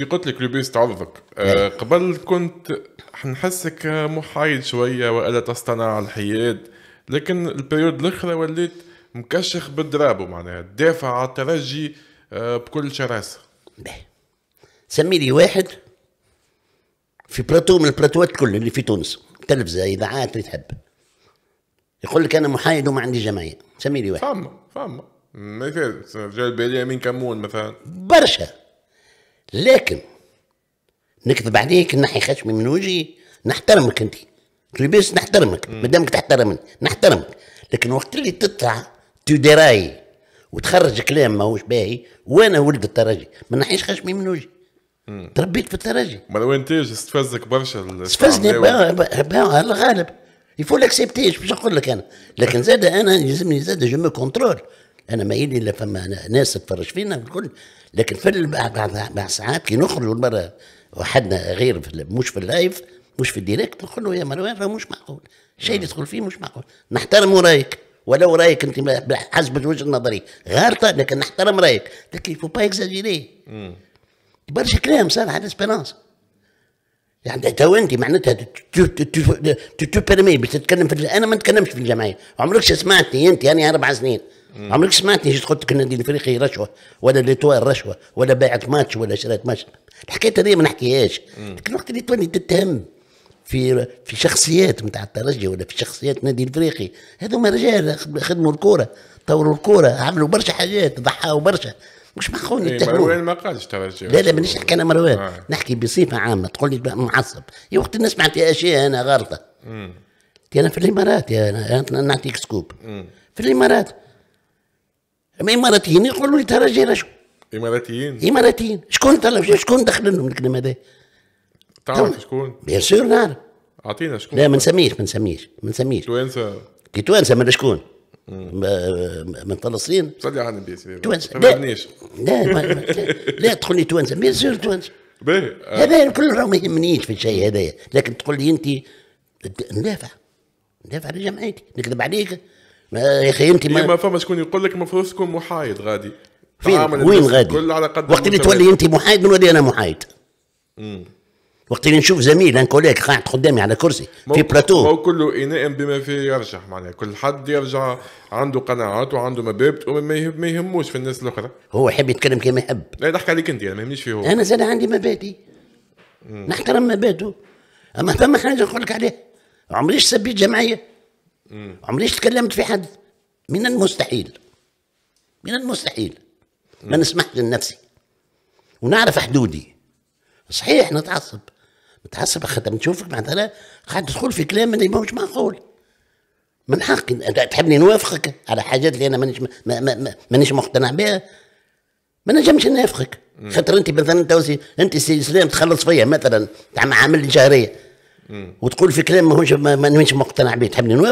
انت قلت لك لوبيس تعرضك آه، نعم. قبل كنت حنحسك محايد شويه والا تصطنع الحياد لكن البريود الاخرى وليت مكشخ بالدراب معناها تدافع على الترجي آه، بكل شراسه سمي لي واحد في بلاتو من البلاتوات الكل اللي في تونس تلفزه اذاعات اللي تحب يقول لك انا محايد وما عندي جمعيه سمي لي واحد فما فما مثال رجال بالي امين كمون مثلا برشا لكن نكذب عليك نحي خشمي من وجهي نحترمك انت لباس نحترمك ما دامك تحترمني نحترمك لكن وقت اللي تطلع تدراي وتخرج كلام ماهوش باهي وانا ولد الترجي ما نحيش خشمي من وجهي تربيت في الترجي ما لو انت استفزك برشا استفزني الغالب يفول اكسبتيش باش نقول لك انا لكن زاد انا يلزمني زاد جو كونترول انا ما يلي الا فما ناس تفرج فينا الكل لكن في مع ساعات كي نخرجوا المره وحدنا غير في مش في اللايف مش في الديريكت نقول له يا مروان راه مش معقول الشيء اللي تدخل فيه مش معقول نحترم رايك ولو رايك انت حسب وجهه نظري غالطه لكن نحترم رايك لكن فو با اكزاجيري برشا كلام صار على اسبيرانس يعني تو انت معناتها تو بيرمي باش تتكلم في انا ما نتكلمش في الجمعيه عمرك سمعتني انت انا يعني اربع سنين عمرك سمعتني جيت قلت لك النادي الافريقي رشوه ولا ليتوال رشوه ولا باعت ماتش ولا شريت ماتش الحكايه هذه ما نحكيهاش لكن وقت اللي تولي تتهم في في شخصيات نتاع الترجي ولا في شخصيات نادي الافريقي هذوما رجال خدموا الكوره طوروا الكوره عملوا برشا حاجات ضحاوا برشا مش معقول نتهموا إيه، مروان ما قالش ترجي لا لا مانيش نحكي انا مروان آه. نحكي بصفه عامه تقول لي معصب يا وقت الناس ما اشياء انا غلطه انا في الامارات يا انا نعطيك سكوب في الامارات اما اماراتيين يقولوا لي ترى جينا شو اماراتيين اماراتيين شكون طلع شكون دخل لهم الكلمه هذا؟ تعرف شكون؟ بيان سور نعرف اعطينا شكون لا ما نسميش ما نسميش ما نسميش توانسه كي توانسه من شكون؟ من فلسطين صلي على النبي سيدي توانسه لا لا لا تقول لي توانسه بيان سور توانسه باهي هذا الكل راه ما يهمنيش في الشيء هذايا لكن تقول لي انت ندافع ندافع على جمعيتي نكذب عليك يا اخي انت ما إيه، ما فما شكون يقول لك المفروض تكون محايد غادي فين وين غادي وقت اللي تولي انت محايد نولي انا محايد امم وقت اللي نشوف زميل ان كوليك قاعد قدامي على كرسي في بلاتو هو كله اناء بما فيه يرجح معناها كل حد يرجع عنده قناعات وعنده مبادئ وما يهموش في الناس الاخرى هو يحب يتكلم كما يحب لا نحكي عليك انت انا ما يهمنيش فيه هو انا زاد عندي مبادئ نحترم مبادئه اما فما حاجه نقول لك عليها عمريش سبيت جمعيه عمري تكلمت في حد من المستحيل من المستحيل ما نسمح لنفسي ونعرف حدودي صحيح نتعصب نتعصب خاطر نشوفك معناتها قاعد تدخل في كلام اللي ماهوش معقول من حقي تحبني نوافقك على حاجات اللي انا مانيش مانيش مقتنع بها ما نجمش نوافقك خاطر انت مثلا انت وسي انت سي اسلام تخلص فيا مثلا تعمل عامل شهريه وتقول في كلام ماهوش مانيش مقتنع به تحبني نوافقك